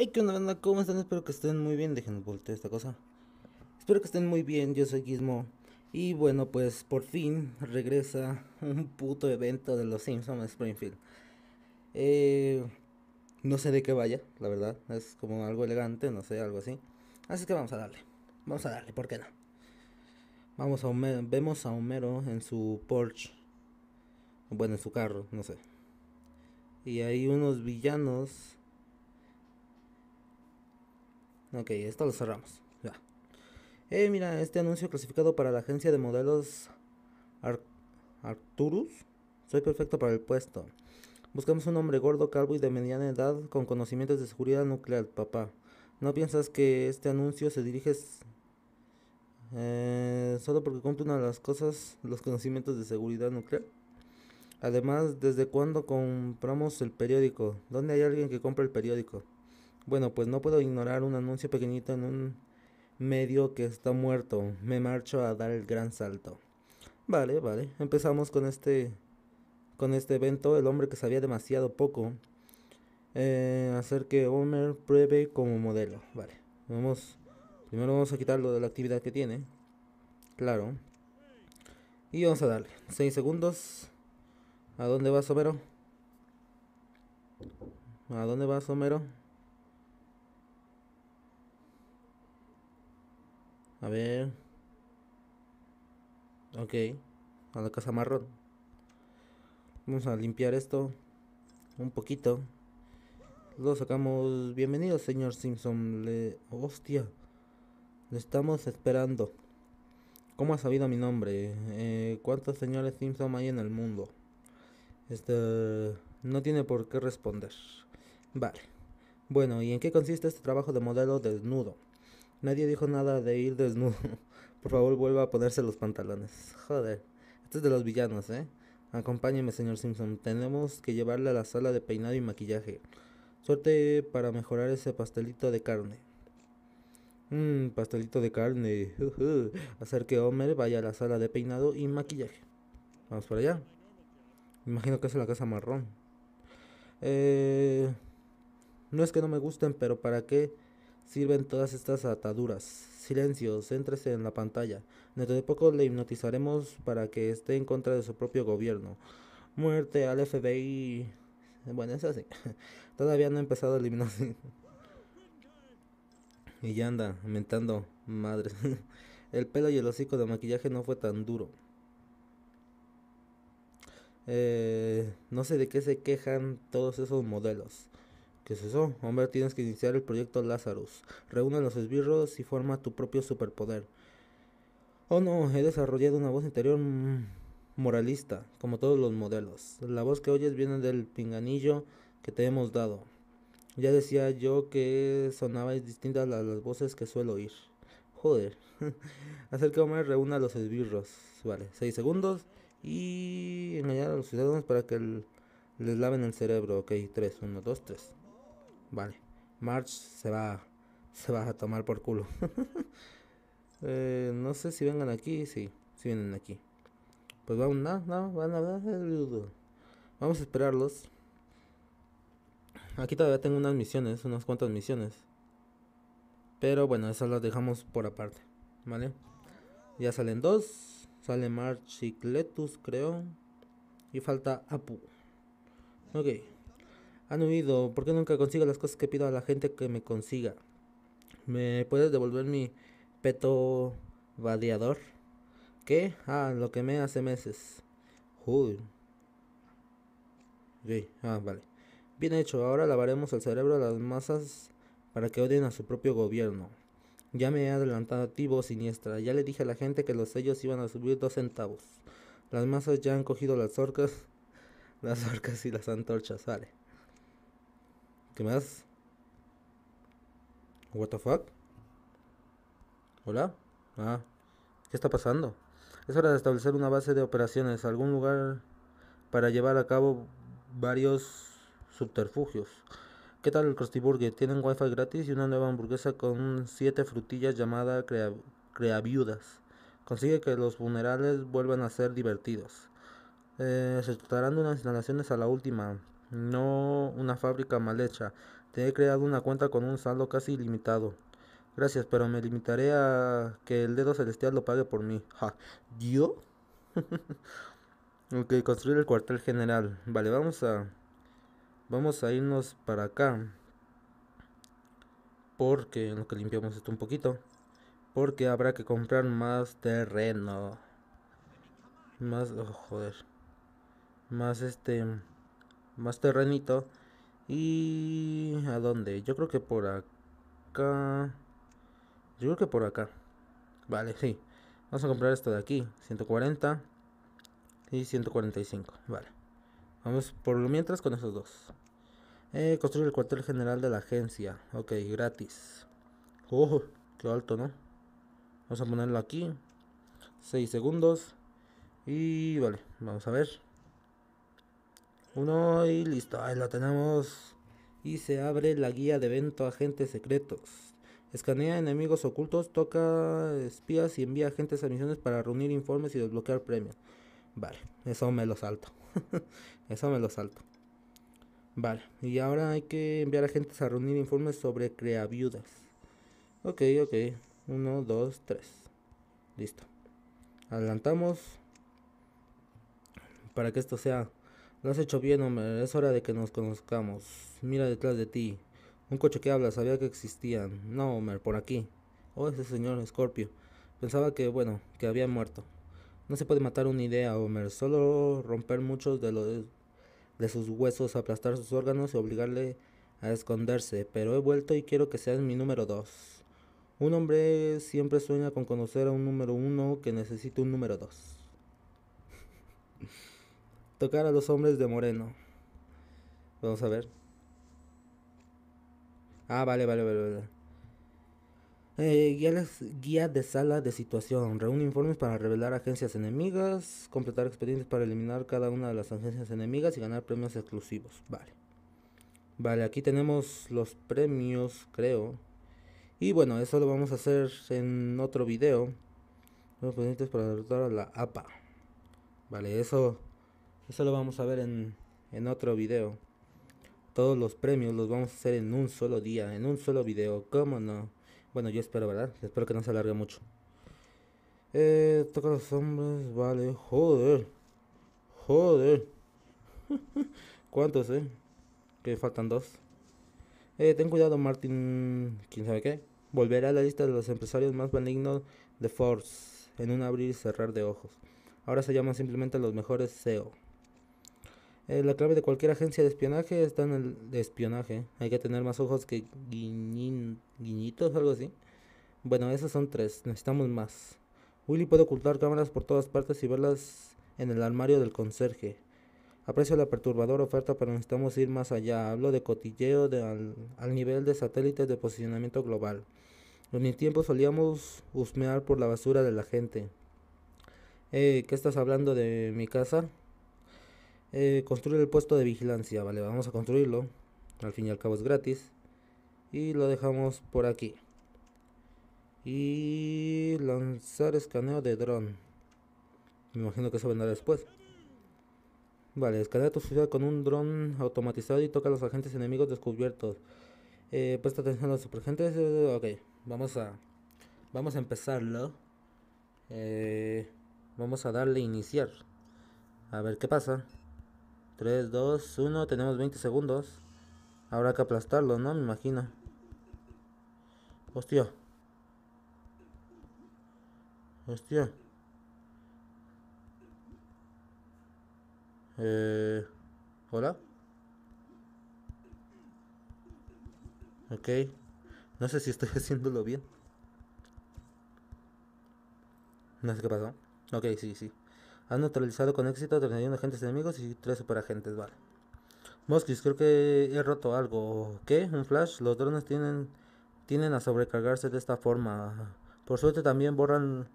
Hey, ¿qué onda, ¿Cómo están? Espero que estén muy bien. Déjenme voltear esta cosa. Espero que estén muy bien. Yo soy Gizmo. Y bueno, pues por fin regresa un puto evento de los Simpsons Springfield. Eh, no sé de qué vaya, la verdad. Es como algo elegante, no sé, algo así. Así que vamos a darle. Vamos a darle, ¿por qué no? Vamos a vemos a Homero en su Porsche. Bueno, en su carro, no sé. Y hay unos villanos Ok, esto lo cerramos. Ya. Eh, mira, este anuncio clasificado para la agencia de modelos Arturus. Soy perfecto para el puesto. Buscamos un hombre gordo, calvo y de mediana edad con conocimientos de seguridad nuclear, papá. ¿No piensas que este anuncio se dirige eh, solo porque cumple una de las cosas, los conocimientos de seguridad nuclear? Además, ¿desde cuándo compramos el periódico? ¿Dónde hay alguien que compra el periódico? Bueno, pues no puedo ignorar un anuncio pequeñito en un medio que está muerto. Me marcho a dar el gran salto. Vale, vale. Empezamos con este con este evento, el hombre que sabía demasiado poco eh, hacer que Homer pruebe como modelo. Vale, vamos. Primero vamos a quitarlo de la actividad que tiene. Claro. Y vamos a darle 6 segundos. ¿A dónde vas, Homero? ¿A dónde vas, Homero? A ver. Ok. A la casa marrón. Vamos a limpiar esto. Un poquito. Lo sacamos. Bienvenido, señor Simpson. Le... Hostia. Le estamos esperando. ¿Cómo ha sabido mi nombre? Eh, ¿Cuántos señores Simpson hay en el mundo? Este... No tiene por qué responder. Vale. Bueno, ¿y en qué consiste este trabajo de modelo desnudo? Nadie dijo nada de ir desnudo. Por favor, vuelva a ponerse los pantalones. Joder, este es de los villanos, ¿eh? Acompáñeme, señor Simpson. Tenemos que llevarle a la sala de peinado y maquillaje. Suerte para mejorar ese pastelito de carne. Mmm, pastelito de carne. Hacer que Homer vaya a la sala de peinado y maquillaje. Vamos para allá. Imagino que es la casa marrón. Eh, no es que no me gusten, pero ¿para qué? sirven todas estas ataduras. Silencio, céntrese en la pantalla. Dentro de poco le hipnotizaremos para que esté en contra de su propio gobierno. Muerte al FBI. Bueno, es así. Todavía no he empezado a eliminarse. Y ya anda, mentando Madre El pelo y el hocico de maquillaje no fue tan duro. Eh, no sé de qué se quejan todos esos modelos. ¿Qué es eso? Hombre, tienes que iniciar el proyecto Lazarus. Reúne los esbirros y forma tu propio superpoder. Oh no, he desarrollado una voz interior mm, moralista, como todos los modelos. La voz que oyes viene del pinganillo que te hemos dado. Ya decía yo que sonaba distinta a las voces que suelo oír. Joder. Hacer que hombre reúna a los esbirros. Vale, 6 segundos. Y engañar a los ciudadanos para que les laven el cerebro. Ok, 3, 1, 2, 3. Vale. March se va, se va a tomar por culo. Eh, no sé si vengan aquí. Sí, si vienen aquí. Pues vamos, no, van a eh, Vamos a esperarlos. Aquí todavía tengo unas misiones, unas cuantas misiones. Pero bueno, esas las dejamos por aparte. ¿Vale? Ya salen dos. Sale March y Cletus creo. Y falta Apu. Ok. Han huido, ¿por qué nunca consigo las cosas que pido a la gente que me consiga? ¿Me puedes devolver mi peto vadeador? ¿Qué? Ah, lo que me hace meses. Uy. Ah, vale. Bien hecho, ahora lavaremos el cerebro a las masas para que odien a su propio gobierno. Ya me he adelantado a ti, voz siniestra. Ya le dije a la gente que los sellos iban a subir dos centavos. Las masas ya han cogido las orcas, las orcas y las antorchas, vale. ¿Qué más? What the fuck? ¿Hola? Ah, ¿qué está pasando? Es hora de establecer una base de operaciones, algún lugar para llevar a cabo varios subterfugios. ¿Qué tal el Krusty Burger? Tienen wifi gratis y una nueva hamburguesa con siete frutillas llamada crea, Viudas Consigue que los funerales vuelvan a ser divertidos. Eh, se tratarán de unas instalaciones a la última, no una fábrica mal hecha. Te he creado una cuenta con un saldo casi ilimitado. Gracias, pero me limitaré a que el dedo celestial lo pague por mí. Ja, ¿yo? ok, construir el cuartel general. Vale, vamos a... Vamos a irnos para acá. Porque, lo que limpiamos esto un poquito. Porque habrá que comprar más terreno. Más... Oh, joder. Más este más terrenito. ¿Y a dónde? Yo creo que por acá. Yo creo que por acá. Vale, sí. Vamos a comprar esto de aquí. 140 y 145. Vale. Vamos por lo mientras con esos dos. Eh, construir el cuartel general de la agencia. Ok, gratis. Oh, qué alto, ¿no? Vamos a ponerlo aquí. 6 segundos. Y vale, vamos a ver. Uno y listo, ahí lo tenemos. Y se abre la guía de evento agentes secretos. Escanea enemigos ocultos, toca espías y envía agentes a misiones para reunir informes y desbloquear premios. Vale, eso me lo salto. eso me lo salto. Vale, y ahora hay que enviar agentes a reunir informes sobre Crea viudas Ok, ok. Uno, dos, tres. Listo. Adelantamos. Para que esto sea lo has hecho bien, Homer. Es hora de que nos conozcamos. Mira detrás de ti. Un coche que habla. Sabía que existían. No, Homer, por aquí. Oh, ese señor Scorpio. Pensaba que, bueno, que había muerto. No se puede matar una idea, Homer. Solo romper muchos de, los, de sus huesos, aplastar sus órganos y obligarle a esconderse. Pero he vuelto y quiero que seas mi número dos. Un hombre siempre sueña con conocer a un número uno que necesita un número dos tocar a los hombres de Moreno. Vamos a ver. Ah, vale, vale, vale, vale. Eh, guía, guía, de sala de situación. Reúne informes para revelar agencias enemigas, completar expedientes para eliminar cada una de las agencias enemigas y ganar premios exclusivos. Vale. Vale, aquí tenemos los premios, creo. Y bueno, eso lo vamos a hacer en otro video. Los expedientes para derrotar a la APA. Vale, eso eso lo vamos a ver en, en otro video. Todos los premios los vamos a hacer en un solo día, en un solo video. ¿Cómo no? Bueno, yo espero, ¿verdad? Espero que no se alargue mucho. Eh, toca los hombres, vale. Joder. Joder. ¿Cuántos, eh? Que faltan dos. Eh, ten cuidado, Martin. ¿Quién sabe qué? Volverá a la lista de los empresarios más benignos de Force. en un abrir y cerrar de ojos. Ahora se llaman simplemente los mejores CEO. Eh, la clave de cualquier agencia de espionaje está en el de espionaje. Hay que tener más ojos que guiñitos o algo así. Bueno, esas son tres. Necesitamos más. Willy puede ocultar cámaras por todas partes y verlas en el armario del conserje. Aprecio la perturbadora oferta, pero necesitamos ir más allá. Hablo de cotilleo al, nivel de satélites de posicionamiento global. En mi tiempo solíamos husmear por la basura de la gente. Eh, ¿Qué estás hablando de mi casa? Eh, construir el puesto de vigilancia, vale, vamos a construirlo, al fin y al cabo es gratis, y lo dejamos por aquí. Y lanzar escaneo de dron. Me imagino que eso vendrá después. Vale, escanea tu ciudad con un dron automatizado y toca a los agentes enemigos descubiertos. Eh, presta atención a los supergentes. ok, vamos a, vamos a empezarlo. Eh, vamos a darle iniciar. A ver qué pasa. 3, 2, 1. Tenemos 20 segundos. Habrá que aplastarlo, ¿no? Me imagino. Hostia. Hostia. Eh, Hola. Ok. No sé si estoy haciéndolo bien. No sé qué pasó. Ok, sí, sí. Han neutralizado con éxito 31 agentes enemigos y 3 superagentes, vale. Mosquis, creo que he roto algo. ¿Qué? ¿Un flash? Los drones tienen, tienen a sobrecargarse de esta forma. Por suerte también borran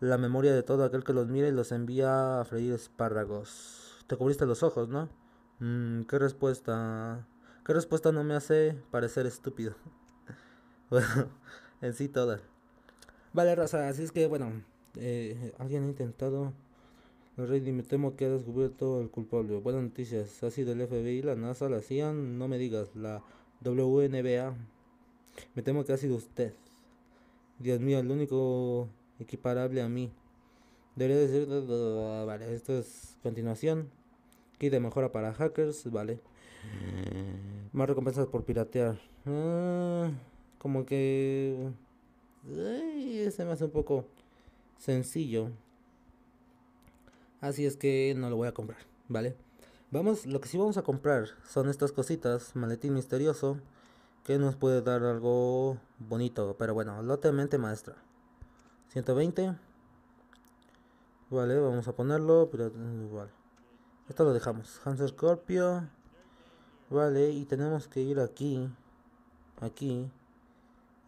la memoria de todo aquel que los mira y los envía a freír espárragos. Te cubriste los ojos, ¿no? Mm, ¿Qué respuesta? ¿Qué respuesta no me hace parecer estúpido? bueno, en sí toda. Vale, Rosa, así es que bueno, eh, alguien ha intentado el rey me temo que ha descubierto el culpable. Buenas noticias. Ha sido el FBI, la NASA, la CIA, no me digas, la WNBA. Me temo que ha sido usted. Dios mío, el único equiparable a mí. Debería decir... Vale, esto es continuación. Kit de mejora para hackers, vale. Más recompensas por piratear. Ah, como que... ese me hace un poco sencillo. Así es que no lo voy a comprar, ¿vale? Vamos, lo que sí vamos a comprar son estas cositas, maletín misterioso, que nos puede dar algo bonito, pero bueno, lote mente maestra. 120. Vale, vamos a ponerlo, pero mm, vale. Esto lo dejamos. Hans Scorpio. Vale, y tenemos que ir aquí. Aquí.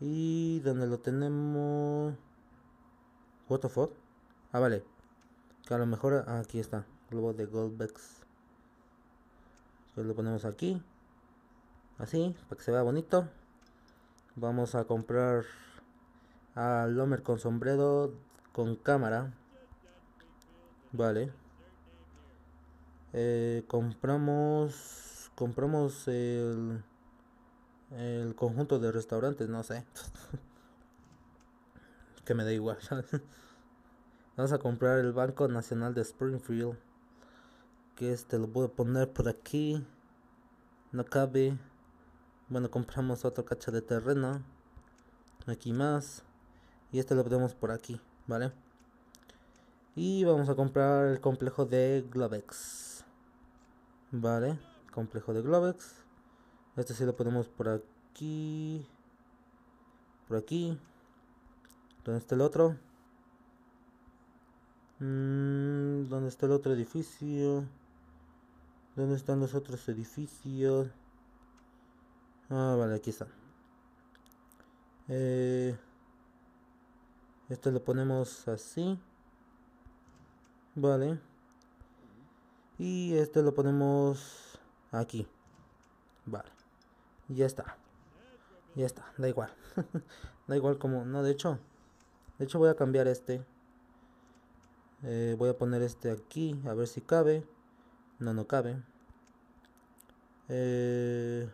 Y donde lo tenemos... What the fuck? Ah, vale. Que a lo mejor ah, aquí está. Globo de Goldbecks. lo ponemos aquí. Así, para que se vea bonito. Vamos a comprar al Lomer con sombrero con cámara. Vale. Eh, compramos compramos el, el conjunto de restaurantes, no sé. que me da igual. Vamos a comprar el Banco Nacional de Springfield. Que este lo voy poner por aquí. No cabe. Bueno, compramos otro cacho de terreno. Aquí más. Y este lo ponemos por aquí, ¿vale? Y vamos a comprar el complejo de Globex. Vale, complejo de Globex. Este sí lo ponemos por aquí. Por aquí. Donde está el otro? Donde mm, ¿Dónde está el otro edificio? ¿Dónde están los otros edificios? Ah, vale, aquí están eh, esto lo ponemos así. Vale. Y este lo ponemos aquí. Vale. Ya está. Ya está. Da igual. da igual como... No, de hecho. De hecho voy a cambiar este. Eh, voy a poner este aquí, a ver si cabe. No, no cabe. Eh,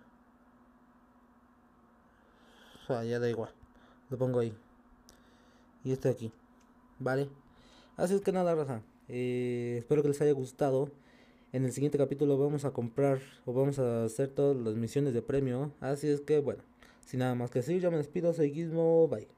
ah, ya da igual. Lo pongo ahí. Y este aquí. ¿Vale? Así es que nada, raza. Eh, espero que les haya gustado. En el siguiente capítulo vamos a comprar o vamos a hacer todas las misiones de premio. Así es que bueno, sin nada más que decir, yo me despido. Soy Bye.